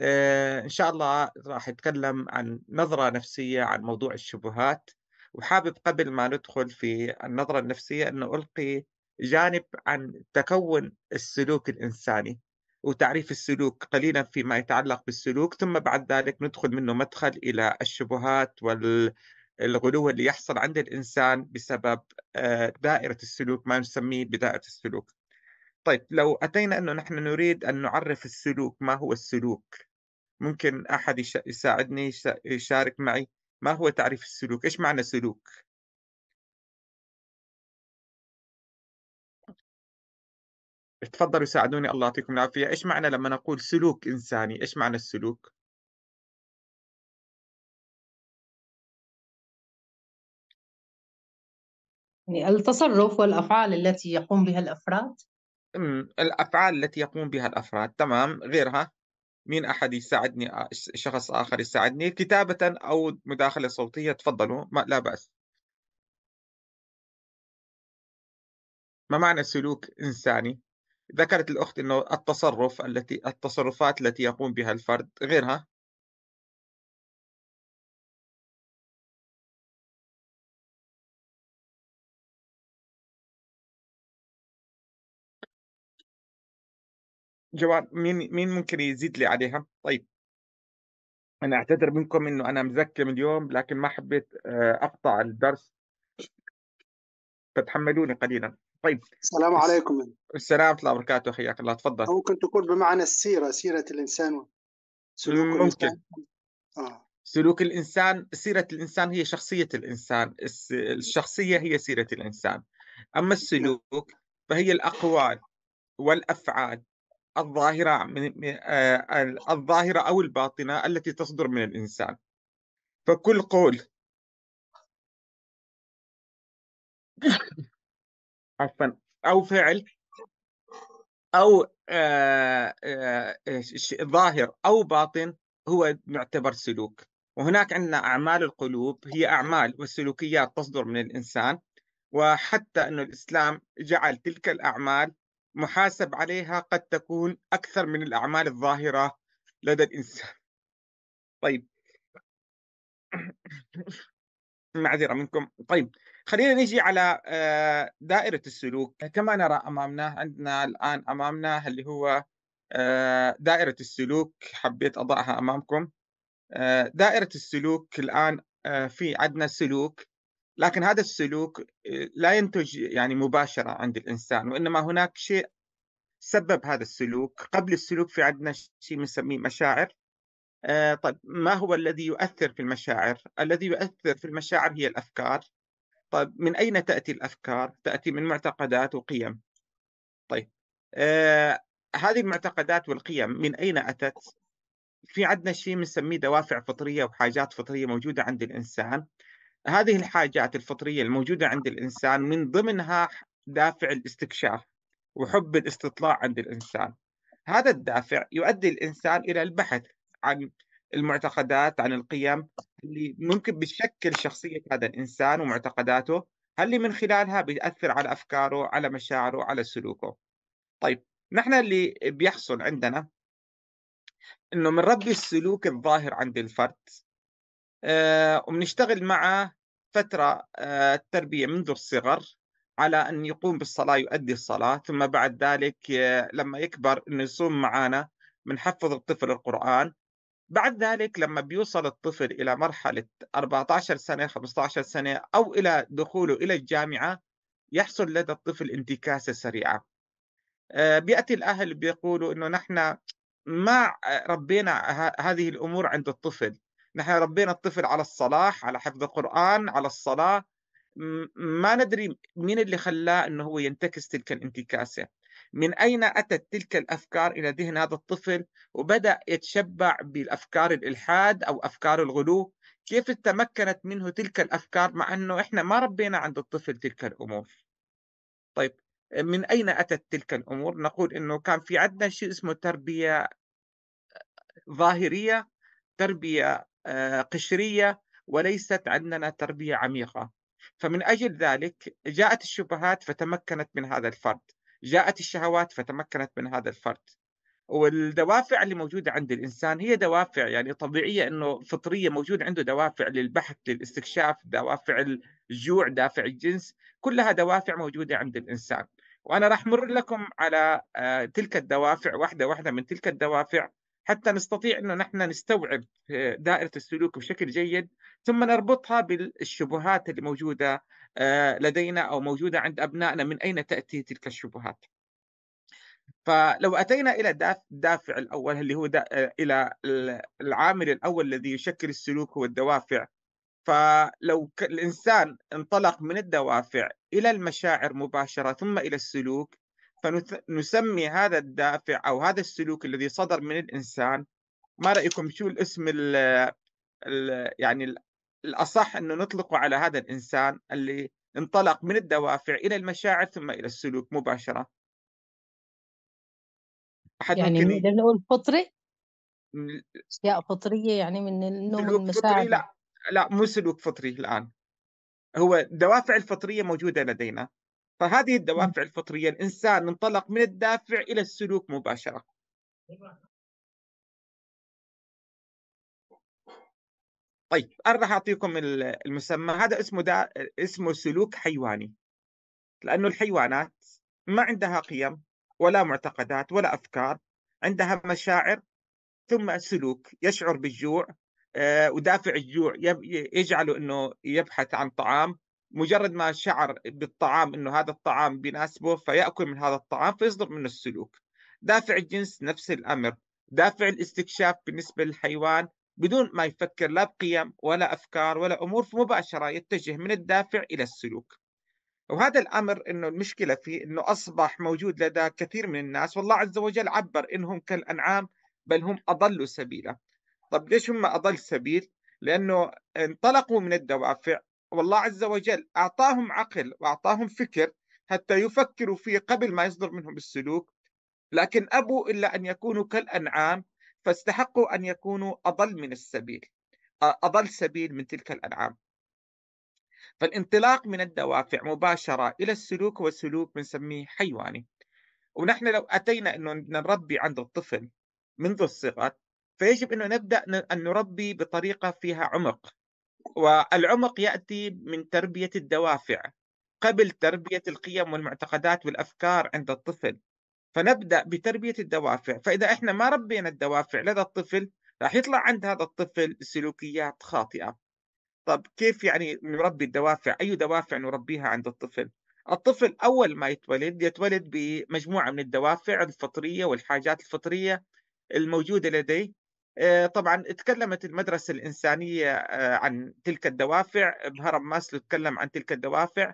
آه، ان شاء الله راح اتكلم عن نظره نفسيه عن موضوع الشبهات وحابب قبل ما ندخل في النظره النفسيه انه القي جانب عن تكون السلوك الانساني وتعريف السلوك قليلا فيما يتعلق بالسلوك ثم بعد ذلك ندخل منه مدخل الى الشبهات والغلو اللي يحصل عند الانسان بسبب آه، دائره السلوك ما نسميه بدائره السلوك. طيب لو اتينا انه نحن نريد ان نعرف السلوك ما هو السلوك ممكن أحد يساعدني يشارك معي ما هو تعريف السلوك إيش معنى سلوك تفضلوا ساعدوني الله يعطيكم العافية إيش معنى لما نقول سلوك إنساني إيش معنى السلوك يعني التصرف والأفعال التي يقوم بها الأفراد إمم، الأفعال التي يقوم بها الأفراد تمام غيرها مين احد يساعدني آه، شخص اخر يساعدني كتابه او مداخله صوتيه تفضلوا ما لا باس ما معنى سلوك انساني ذكرت الاخت انه التصرف التي التصرفات التي يقوم بها الفرد غيرها جواد مين مين ممكن يزيد لي عليها؟ طيب انا اعتذر منكم انه انا مزكم اليوم لكن ما حبيت آه، اقطع الدرس فتحملوني قليلا طيب السلام عليكم السلام ورحمه الله وبركاته حياك الله تفضل ممكن تقول بمعنى السيره سيره الانسان سلوك ممكن الإنسان. آه. سلوك الانسان سيره الانسان هي شخصيه الانسان الشخصيه هي سيره الانسان اما نعم. السلوك فهي الاقوال والافعال الظاهرة من آه، الظاهرة أو الباطنة التي تصدر من الإنسان فكل قول عفوا أو فعل أو آه، آه، ظاهر أو باطن هو معتبر سلوك وهناك عندنا أعمال القلوب هي أعمال والسلوكيات تصدر من الإنسان وحتى أن الإسلام جعل تلك الأعمال محاسب عليها قد تكون أكثر من الأعمال الظاهرة لدى الإنسان طيب معذرة منكم طيب خلينا نجي على آه، دائرة السلوك كما نرى أمامنا عندنا الآن أمامنا اللي هو آه، دائرة السلوك حبيت أضعها أمامكم آه، دائرة السلوك الآن في عندنا سلوك لكن هذا السلوك آه، لا ينتج يعني مباشرة عند الإنسان وإنما هناك شيء سبب هذا السلوك قبل السلوك في عندنا شيء بنسميه مشاعر آه، طيب ما هو الذي يؤثر في المشاعر الذي يؤثر في المشاعر هي الأفكار طيب من أين تأتي الأفكار تأتي من معتقدات وقيم طيب آه هذه المعتقدات والقيم من أين أتت في عندنا شيء بنسميه دوافع فطرية وحاجات فطرية موجودة عند الإنسان هذه الحاجات الفطرية الموجودة عند الإنسان من ضمنها دافع الاستكشاف وحب الاستطلاع عند الإنسان هذا الدافع يؤدي الإنسان إلى البحث عن المعتقدات عن القيم اللي ممكن بتشكل شخصية هذا الإنسان ومعتقداته هل من خلالها بيأثر على أفكاره على مشاعره على سلوكه طيب نحن اللي بيحصل عندنا انه بنربي السلوك الظاهر عند الفرد آه، وبنشتغل معه فترة آه، التربية منذ الصغر على أن يقوم بالصلاة يؤدي الصلاة ثم بعد ذلك آه، لما يكبر أنه يصوم معنا بنحفظ الطفل القرآن بعد ذلك لما بيوصل الطفل إلى مرحلة 14 سنة 15 سنة أو إلى دخوله إلى الجامعة يحصل لدى الطفل انتكاسة سريعة بيأتي الأهل بيقولوا أنه نحن ما ربينا هذه الأمور عند الطفل نحن ربينا الطفل على الصلاح على حفظ القرآن على الصلاة ما ندري مين اللي خلاه أنه هو ينتكس تلك الانتكاسة من أين أتت تلك الأفكار إلى ذهن هذا الطفل وبدأ يتشبع بالأفكار الإلحاد أو أفكار الغلو كيف تمكنت منه تلك الأفكار مع أنه إحنا ما ربينا عند الطفل تلك الأمور طيب من أين أتت تلك الأمور نقول أنه كان في عندنا شيء اسمه تربية ظاهرية تربية آه، قشرية وليست عندنا تربية عميقة فمن أجل ذلك جاءت الشبهات فتمكنت من هذا الفرد جاءت الشهوات فتمكنت من هذا الفرد والدوافع اللي موجودة عند الإنسان هي دوافع يعني طبيعية أنه فطرية موجود عنده دوافع للبحث للاستكشاف دوافع الجوع دافع الجنس كلها دوافع موجودة عند الإنسان وأنا راح مر لكم على آه، تلك الدوافع واحدة واحدة من تلك الدوافع حتى نستطيع انه نحن نستوعب آه، دائره السلوك بشكل جيد ثم نربطها بالشبهات اللي موجوده آه، لدينا او موجوده عند ابنائنا من اين تاتي تلك الشبهات. فلو اتينا الى الدافع الاول اللي هو آه، الى العامل الاول الذي يشكل السلوك هو الدوافع فلو الانسان انطلق من الدوافع الى المشاعر مباشره ثم الى السلوك فنسمي هذا الدافع أو هذا السلوك الذي صدر من الإنسان ما رأيكم شو الاسم ال ال يعني الأصح أنه نطلقه على هذا الإنسان اللي انطلق من الدوافع إلى المشاعر ثم إلى السلوك مباشرة أحد يعني نقدر نقول فطري؟ أشياء فطرية يعني من النوم المشاعر لا لا مو سلوك فطري الآن هو الدوافع الفطرية موجودة لدينا فهذه الدوافع الفطرية الإنسان انطلق من الدافع إلى السلوك مباشرة طيب أنا راح أعطيكم المسمى هذا اسمه دا... اسمه سلوك حيواني لأنه الحيوانات ما عندها قيم ولا معتقدات ولا أفكار عندها مشاعر ثم سلوك يشعر بالجوع آه، ودافع الجوع يجعله أنه يبحث عن طعام مجرد ما شعر بالطعام انه هذا الطعام بيناسبه فياكل من هذا الطعام فيصدر منه السلوك دافع الجنس نفس الامر دافع الاستكشاف بالنسبه للحيوان بدون ما يفكر لا بقيم ولا افكار ولا امور فمباشره يتجه من الدافع الى السلوك وهذا الامر انه المشكله فيه انه اصبح موجود لدى كثير من الناس والله عز وجل عبر انهم كالانعام بل هم اضلوا سبيلا طب ليش هم اضل سبيل لانه انطلقوا من الدوافع والله عز وجل أعطاهم عقل وأعطاهم فكر حتى يفكروا فيه قبل ما يصدر منهم السلوك لكن أبوا إلا أن يكونوا كالأنعام فاستحقوا أن يكونوا أضل من السبيل أضل سبيل من تلك الأنعام فالانطلاق من الدوافع مباشرة إلى السلوك هو سلوك بنسميه حيواني ونحن لو أتينا أنه نربي عند الطفل منذ الصغر فيجب أنه نبدأ أن نربي بطريقة فيها عمق والعمق يأتي من تربية الدوافع قبل تربية القيم والمعتقدات والأفكار عند الطفل فنبدأ بتربية الدوافع فإذا إحنا ما ربينا الدوافع لدى الطفل راح يطلع عند هذا الطفل سلوكيات خاطئة طب كيف يعني نربي الدوافع أي دوافع نربيها عند الطفل الطفل أول ما يتولد يتولد بمجموعة من الدوافع الفطرية والحاجات الفطرية الموجودة لديه آه، طبعا تكلمت المدرسة الإنسانية آه، عن تلك الدوافع بهرم ماسلو تكلم عن تلك الدوافع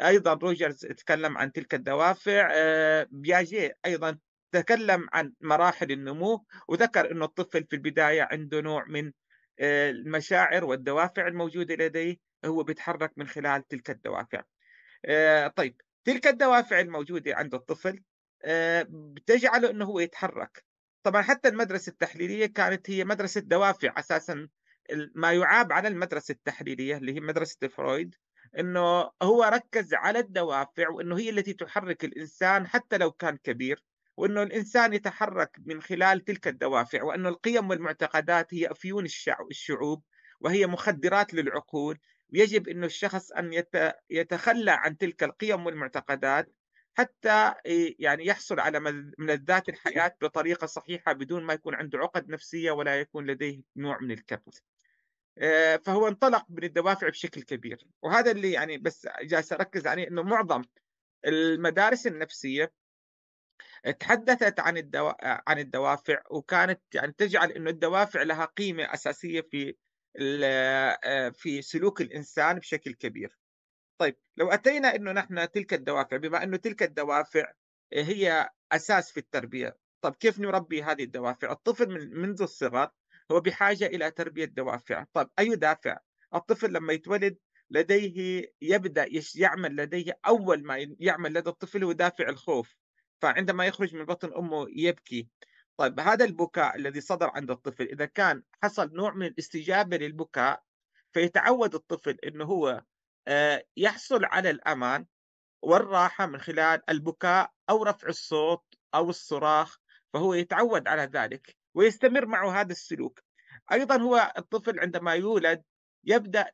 أيضا روجرز تكلم عن تلك الدوافع آه، بياجيه أيضا تكلم عن مراحل النمو وذكر أن الطفل في البداية عنده نوع من المشاعر والدوافع الموجودة لديه هو بيتحرك من خلال تلك الدوافع طيب تلك الدوافع الموجودة عند الطفل بتجعله أنه هو يتحرك طبعا حتى المدرسة التحليلية كانت هي مدرسة دوافع أساسا ما يعاب على المدرسة التحليلية اللي هي مدرسة فرويد انه هو ركز على الدوافع وانه هي التي تحرك الانسان حتى لو كان كبير وانه الانسان يتحرك من خلال تلك الدوافع وانه القيم والمعتقدات هي افيون الشعوب وهي مخدرات للعقول يجب انه الشخص ان يتخلى عن تلك القيم والمعتقدات حتى يعني يحصل على من الذات الحياة بطريقة صحيحة بدون ما يكون عنده عقد نفسية ولا يكون لديه نوع من الكبت فهو انطلق من الدوافع بشكل كبير وهذا اللي يعني بس جالس أركز عليه أنه معظم المدارس النفسية تحدثت عن الدو... عن الدوافع وكانت يعني تجعل انه الدوافع لها قيمه اساسيه في ال... في سلوك الانسان بشكل كبير. طيب لو أتينا أنه نحن تلك الدوافع بما أنه تلك الدوافع آه، هي أساس في التربية طب كيف نربي هذه الدوافع الطفل من منذ الصغر هو بحاجة إلى تربية دوافع طب أي دافع الطفل لما يتولد لديه يبدأ يعمل لديه أول ما يعمل لدى الطفل هو دافع الخوف فعندما يخرج من بطن أمه يبكي طيب هذا البكاء الذي صدر عند الطفل إذا كان حصل نوع من الاستجابة للبكاء فيتعود الطفل أنه هو آه، يحصل على الأمان والراحة من خلال البكاء أو رفع الصوت أو الصراخ فهو يتعود على ذلك ويستمر معه هذا السلوك أيضا هو الطفل عندما يولد يبدأ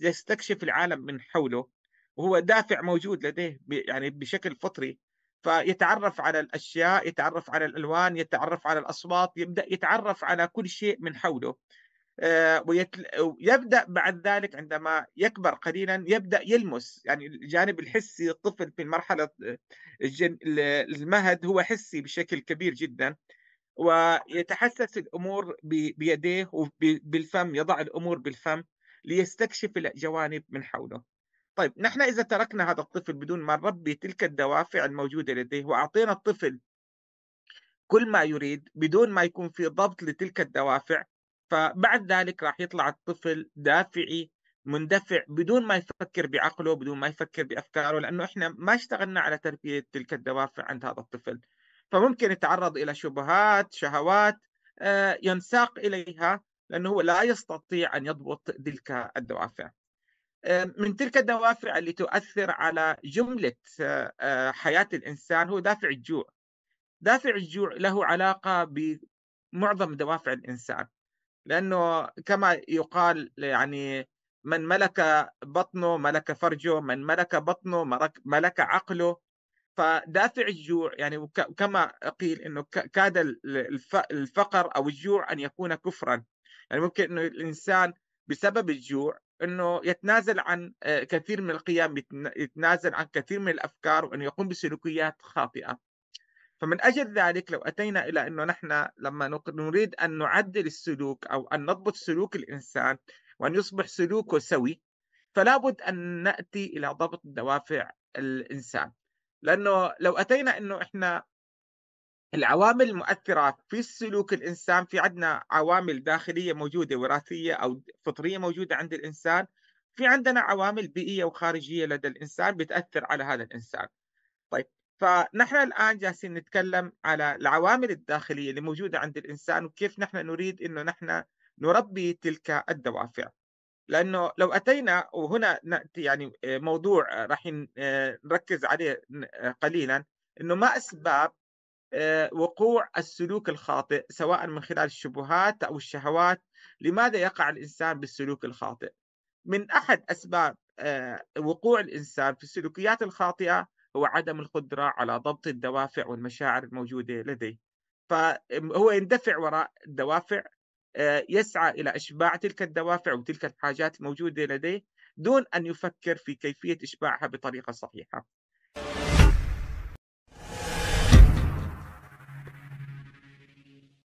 يستكشف العالم من حوله وهو دافع موجود لديه يعني بشكل فطري فيتعرف على الاشياء، يتعرف على الالوان، يتعرف على الاصوات، يبدا يتعرف على كل شيء من حوله، آه، ويبدا بعد ذلك عندما يكبر قليلا يبدا يلمس يعني الجانب الحسي الطفل في المرحله آه، المهد هو حسي بشكل كبير جدا ويتحسس الامور بيديه وبالفم يضع الامور بالفم ليستكشف الجوانب من حوله طيب نحن اذا تركنا هذا الطفل بدون ما نربي تلك الدوافع الموجوده لديه واعطينا الطفل كل ما يريد بدون ما يكون في ضبط لتلك الدوافع فبعد ذلك راح يطلع الطفل دافعي مندفع بدون ما يفكر بعقله بدون ما يفكر بافكاره لانه احنا ما اشتغلنا على تربيه تلك الدوافع عند هذا الطفل فممكن يتعرض الى شبهات شهوات آه، ينساق اليها لانه هو لا يستطيع ان يضبط تلك الدوافع آه، من تلك الدوافع اللي تؤثر على جمله آه، حياه الانسان هو دافع الجوع دافع الجوع له علاقه بمعظم دوافع الانسان لأنه كما يقال يعني من ملك بطنه ملك فرجه من ملك بطنه ملك عقله فدافع الجوع يعني كما قيل انه كاد الفقر او الجوع ان يكون كفرا يعني ممكن انه الانسان بسبب الجوع انه يتنازل عن آه، كثير من القيم يتنازل عن كثير من الافكار وانه يقوم بسلوكيات خاطئه فمن أجل ذلك لو أتينا إلى أنه نحن لما نريد أن نعدل السلوك أو أن نضبط سلوك الإنسان وأن يصبح سلوكه سوي فلا بد أن نأتي إلى ضبط دوافع الإنسان لأنه لو أتينا أنه إحنا العوامل المؤثرة في سلوك الإنسان في عندنا عوامل داخلية موجودة وراثية أو فطرية موجودة عند الإنسان في عندنا عوامل بيئية وخارجية لدى الإنسان بتأثر على هذا الإنسان فنحن الآن جالسين نتكلم على العوامل الداخلية اللي موجودة عند الإنسان وكيف نحن نريد أنه نحن نربي تلك الدوافع لأنه لو أتينا وهنا نأتي يعني آه، موضوع آه، راح آه، نركز عليه قليلا أنه ما أسباب وقوع السلوك الخاطئ سواء من خلال الشبهات أو الشهوات لماذا يقع الإنسان بالسلوك الخاطئ من أحد أسباب وقوع الإنسان في السلوكيات الخاطئة هو عدم القدرة على ضبط الدوافع والمشاعر الموجودة لديه فهو يندفع وراء الدوافع آه، يسعى إلى إشباع تلك الدوافع وتلك الحاجات الموجودة لديه دون أن يفكر في كيفية إشباعها بطريقة صحيحة